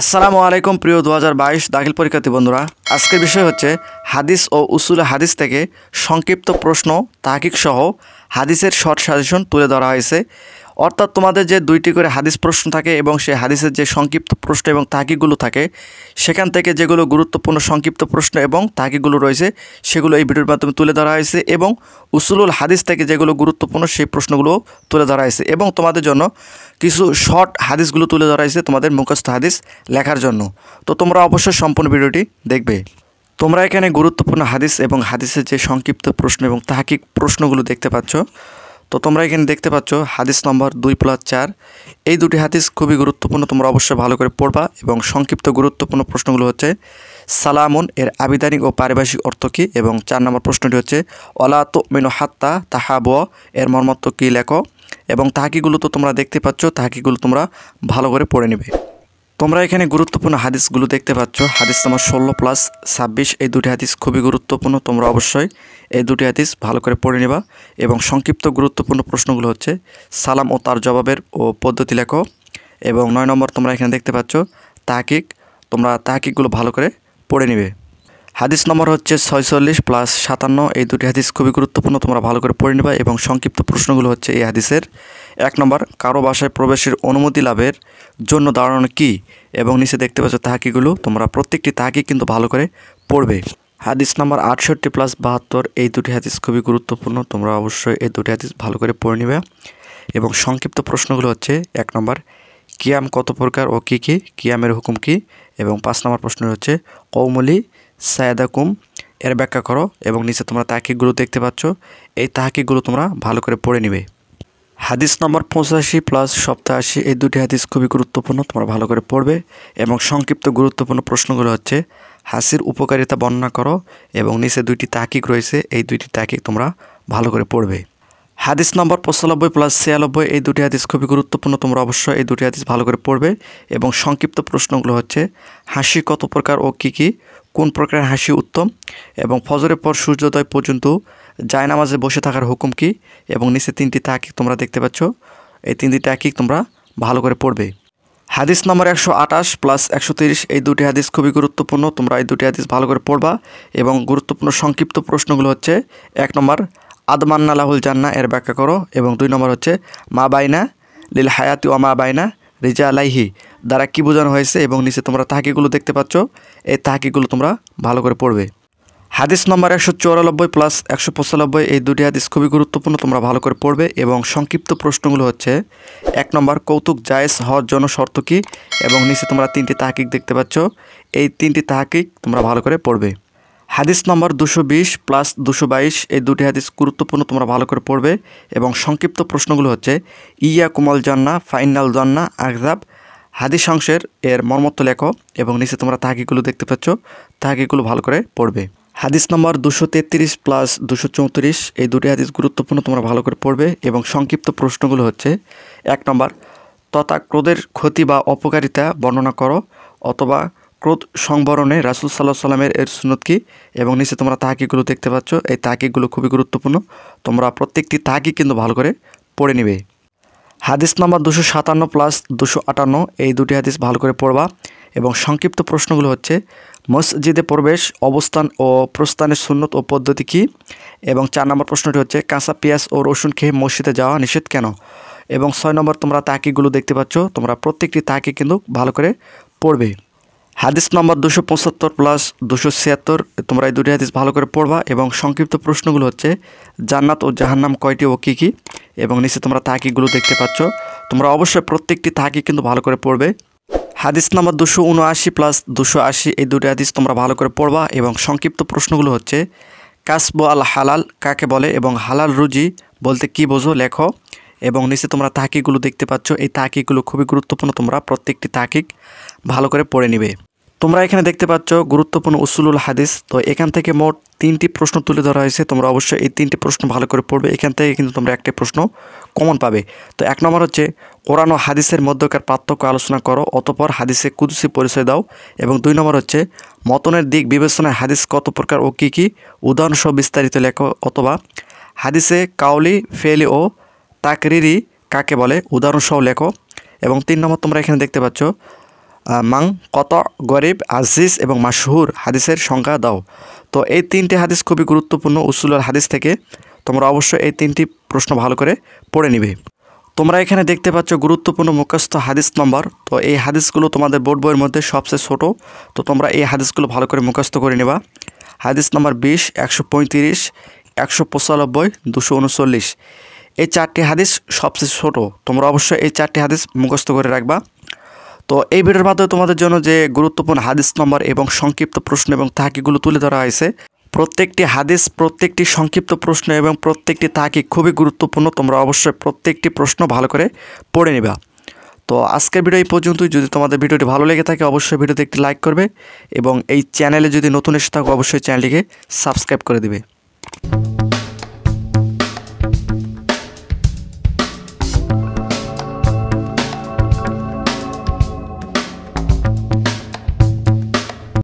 আসসালামু আলাইকুম প্রিয় দু হাজার দাখিল পরীক্ষার্থী বন্ধুরা আজকের বিষয় হচ্ছে হাদিস ও উসুল হাদিস থেকে সংক্ষিপ্ত প্রশ্ন তাহকিক সহ হাদিসের শর্ট সাজেশন তুলে ধরা হয়েছে অর্থাৎ তোমাদের যে দুইটি করে হাদিস প্রশ্ন থাকে এবং সেই হাদিসের যে সংক্ষিপ্ত প্রশ্ন এবং তাহকিকগুলো থাকে সেখান থেকে যেগুলো গুরুত্বপূর্ণ সংক্ষিপ্ত প্রশ্ন এবং তাহকিকগুলো রয়েছে সেগুলো এই ভিডিওর মাধ্যমে তুলে ধরা হয়েছে এবং উসুলুল হাদিস থেকে যেগুলো গুরুত্বপূর্ণ সেই প্রশ্নগুলো তুলে ধরা হয়েছে এবং তোমাদের জন্য কিছু শর্ট হাদিসগুলো তুলে ধরা হয়েছে তোমাদের মুখস্থ হাদিস লেখার জন্য তো তোমরা অবশ্যই সম্পূর্ণ ভিডিওটি দেখবে তোমরা এখানে গুরুত্বপূর্ণ হাদিস এবং হাদিসের যে সংক্ষিপ্ত প্রশ্ন এবং তাহাকিক প্রশ্নগুলো দেখতে পাচ্ছ তো তোমরা এখানে দেখতে পাচ্ছ হাদিস নম্বর দুই প্লাস চার এই দুটি হাদিস খুবই গুরুত্বপূর্ণ তোমরা অবশ্যই ভালো করে পড়বা এবং সংক্ষিপ্ত গুরুত্বপূর্ণ প্রশ্নগুলো হচ্ছে সালামুন এর আবিধানিক ও পারিভাষিক অর্থ কী এবং চার নম্বর প্রশ্নটি হচ্ছে অলা তো মিনো হাত্তা তাহাব এর মর্মত্ব কী লেখ এবং তাহাকিগুলো তো তোমরা দেখতে পাচ্ছ তাহাকিগুলো তোমরা ভালো করে পড়ে নেবে তোমরা এখানে গুরুত্বপূর্ণ হাদিসগুলো দেখতে পাচ্ছ হাদিস তোমার ষোলো প্লাস ছাব্বিশ এই দুটি হাদিস খুবই গুরুত্বপূর্ণ তোমরা অবশ্যই এই দুটি হাদিস ভালো করে পড়ে নেবা এবং সংক্ষিপ্ত গুরুত্বপূর্ণ প্রশ্নগুলো হচ্ছে সালাম ও তার জবাবের ও পদ্ধতি লেখো এবং নয় নম্বর তোমরা এখানে দেখতে পাচ্ছ তাহাকিক তোমরা তাহাকিকগুলো ভালো করে পড়ে নেবে হাদিস নম্বর হচ্ছে ছয়চল্লিশ প্লাস সাতান্ন এই দুটি হাদিস খুবই গুরুত্বপূর্ণ তোমরা ভালো করে পড়ে নেবা এবং সংক্ষিপ্ত প্রশ্নগুলো হচ্ছে এই হাদিসের এক নম্বর কারো বাসায় প্রবেশের অনুমতি লাভের জন্য দাঁড়ানো কি এবং নিচে দেখতে পাচ্ছ তাহাকিগুলো তোমরা প্রত্যেকটি তাহাকি কিন্তু ভালো করে পড়বে হাদিস নম্বর আটষট্টি প্লাস বাহাত্তর এই দুটি হাদিস খুবই গুরুত্বপূর্ণ তোমরা অবশ্যই এই দুটি হাদিস ভালো করে পড়ে নেবে এবং সংক্ষিপ্ত প্রশ্নগুলো হচ্ছে এক নম্বর কিয়াম কত প্রকার ও কী কী কিয়ামের হুকুম কী এবং পাঁচ নম্বর প্রশ্ন হচ্ছে কৌমলি সায়াদাকুম এর ব্যাখ্যা করো এবং নিচে তোমরা তাহাকিগুলো দেখতে পাচ্ছ এই তাহাকিগুলো তোমরা ভালো করে পড়ে নিবে হাদিস নম্বর পঁচাশি প্লাস সপ্তাশি এই দুটি হাদিস খুবই গুরুত্বপূর্ণ তোমরা ভালো করে পড়বে এবং সংক্ষিপ্ত গুরুত্বপূর্ণ প্রশ্নগুলো হচ্ছে হাসির উপকারিতা বর্ণনা করো এবং নিচে দুইটি তাহাকিক রয়েছে এই দুইটি তাহাকিক তোমরা ভালো করে পড়বে হাদিস নম্বর পঁচানব্বই প্লাস ছিয়ানব্বই এই দুটি হাদিস খুবই গুরুত্বপূর্ণ তোমরা অবশ্যই এই দুটি হাদিস ভালো করে পড়বে এবং সংক্ষিপ্ত প্রশ্নগুলো হচ্ছে হাসি কত প্রকার ও কী কী কোন প্রকার হাসি উত্তম এবং ফজরের পর সূর্যোদয় পর্যন্ত জায়নামাজে বসে থাকার হুকুম কি এবং নিচে তিনটি তাকিক তোমরা দেখতে পাচ্ছ এই তিনটি তাকিক তোমরা ভালো করে পড়বে হাদিস নম্বর একশো আটাশ প্লাস একশো তিরিশ এই দুটি হাদিস খুবই গুরুত্বপূর্ণ তোমরা এই দুটি হাদিস ভালো করে পড়বা এবং গুরুত্বপূর্ণ সংক্ষিপ্ত প্রশ্নগুলো হচ্ছে এক নম্বর আদমান্না লাহুল জান্না এর ব্যাখ্যা করো এবং দুই নম্বর হচ্ছে মা বাইনা লীল হায়াতি ও মা বাইনা রিজা আলাইহি দ্বারা কী বোঝানো হয়েছে এবং নিচে তোমরা তাহাকিগুলো দেখতে পাচ্ছ এই তাহাকিগুলো তোমরা ভালো করে পড়বে হাদিস নম্বর একশো চুরানব্বই প্লাস একশো পঁচানব্বই এই দুটি হাদিস খুবই গুরুত্বপূর্ণ তোমরা ভালো করে পড়বে এবং সংক্ষিপ্ত প্রশ্নগুলো হচ্ছে এক নম্বর কৌতুক জায়েজ হওয়ার জন্য শর্ত কী এবং নিচে তোমরা তিনটি তাহাকিক দেখতে পাচ্ছ এই তিনটি তাহাকিক তোমরা ভালো করে পড়বে হাদিস নম্বর দুশো বিশ প্লাস দুশো বাইশ এই দুটি হাদিস গুরুত্বপূর্ণ তোমরা ভালো করে পড়বে এবং সংক্ষিপ্ত প্রশ্নগুলো হচ্ছে ইয়া কুমল জান্না ফাইনাল জান্না আকজাব হাদিস অংশের এর মর্মত্ব লেখো এবং নিচে তোমরা তাহাকিগুলো দেখতে পাচ্ছ তাহাকিগুলো ভালো করে পড়বে হাদিস নম্বর দুশো তেত্রিশ প্লাস দুশো চৌত্রিশ এই দুটি হাদিস গুরুত্বপূর্ণ তোমরা ভালো করে পড়বে এবং সংক্ষিপ্ত প্রশ্নগুলো হচ্ছে এক নম্বর তথা ক্রোধের ক্ষতি বা অপকারিতা বর্ণনা করো অথবা ক্রোধ সংবরণে রাসুল সাল্লাহ সাল্লামের এর সুনত কি এবং নিচে তোমরা তাহাকিগুলো দেখতে পাচ্ছ এই তাহাকিগুলো খুবই গুরুত্বপূর্ণ তোমরা প্রত্যেকটি তাহাকি কিন্তু ভালো করে পড়ে নিবে হাদিস নম্বর দুশো সাতান্ন প্লাস দুশো আটান্ন এই দুটি হাদিস ভালো করে পড়বা এবং সংক্ষিপ্ত প্রশ্নগুলো হচ্ছে মসজিদে প্রবেশ অবস্থান ও প্রস্থানের সুন্নত ও পদ্ধতি কী এবং চার নম্বর প্রশ্নটি হচ্ছে কাঁচা পেঁয়াজ ও রসুন খেয়ে মসজিদে যাওয়া নিষেধ কেন এবং ছয় নম্বর তোমরা তাকিগুলো দেখতে পাচ্ছ তোমরা প্রত্যেকটি তাকি কিন্তু ভালো করে পড়বে হাদিস নম্বর দুশো পঁচাত্তর প্লাস দুশো ছিয়াত্তর তোমরা এই দুটি হাদিস ভালো করে পড়বা এবং সংক্ষিপ্ত প্রশ্নগুলো হচ্ছে জান্নাত ও জাহান্নাম কয়টি ও কী কী এবং নিচে তোমরা তাহাকিগুলো দেখতে পাচ্ছ তোমরা অবশ্যই প্রত্যেকটি তাহাকি কিন্তু ভালো করে পড়বে হাদিস নাম্বার দুশো উনআশি প্লাস দুশো আশি এই দুটি হাদিস তোমরা ভালো করে পড়বা এবং সংক্ষিপ্ত প্রশ্নগুলো হচ্ছে কাসব আল হালাল কাকে বলে এবং হালাল রুজি বলতে কি বোঝো লেখো এবং নিচে তোমরা তাহাকিগুলো দেখতে পাচ্ছ এই তাহাকিগুলো খুবই গুরুত্বপূর্ণ তোমরা প্রত্যেকটি তাহাকিক ভালো করে পড়ে নিবে তোমরা এখানে দেখতে পাচ্ছ গুরুত্বপূর্ণ উসুলুল হাদিস তো এখান থেকে মোট তিনটি প্রশ্ন তুলে ধরা হয়েছে তোমরা অবশ্যই এই তিনটি প্রশ্ন ভালো করে পড়বে এখান থেকে কিন্তু তোমরা একটি প্রশ্ন কমন পাবে তো এক নম্বর হচ্ছে কোরআন ও হাদিসের মধ্যকার পার্থক্য আলোচনা করো অতপর হাদিসে কুদুসি পরিচয় দাও এবং দুই নম্বর হচ্ছে মতনের দিক বিবেচনায় হাদিস কত প্রকার ও কী কী উদাহরণসহ বিস্তারিত লেখো অথবা হাদিসে কাউলি ফেলি ও তাকরিরি কাকে বলে উদাহরণসহ লেখো এবং তিন নম্বর তোমরা এখানে দেখতে পাচ্ছ মাং কত গরিব আজিজ এবং মাসহুর হাদিসের সংখ্যা দাও তো এই তিনটি হাদিস খুবই গুরুত্বপূর্ণ উসুলের হাদিস থেকে তোমরা অবশ্যই এই তিনটি প্রশ্ন ভালো করে পড়ে নিবে তোমরা এখানে দেখতে পাচ্ছ গুরুত্বপূর্ণ মুখস্থ হাদিস নম্বর তো এই হাদিসগুলো তোমাদের বোর্ড বইয়ের মধ্যে সবচেয়ে ছোট তো তোমরা এই হাদিসগুলো ভালো করে মুখস্থ করে নেবা হাদিস নম্বর বিশ একশো পঁয়ত্রিশ একশো পঁচানব্বই দুশো উনচল্লিশ এই চারটি হাদিস সবচেয়ে ছোট তোমরা অবশ্যই এই চারটি হাদিস মুখস্থ করে রাখবা তো এই ভিডিওর মাধ্যমে তোমাদের জন্য যে গুরুত্বপূর্ণ হাদিস নম্বর এবং সংক্ষিপ্ত প্রশ্ন এবং তাহাকিগুলো তুলে ধরা হয়েছে প্রত্যেকটি হাদিস প্রত্যেকটি সংক্ষিপ্ত প্রশ্ন এবং প্রত্যেকটি তাহাকি খুবই গুরুত্বপূর্ণ তোমরা অবশ্যই প্রত্যেকটি প্রশ্ন ভালো করে পড়ে নেবা তো আজকের ভিডিও এই পর্যন্তই যদি তোমাদের ভিডিওটি ভালো লেগে থাকে অবশ্যই ভিডিওতে একটি লাইক করবে এবং এই চ্যানেলে যদি নতুন এসে থাকো অবশ্যই চ্যানেলটিকে সাবস্ক্রাইব করে দিবে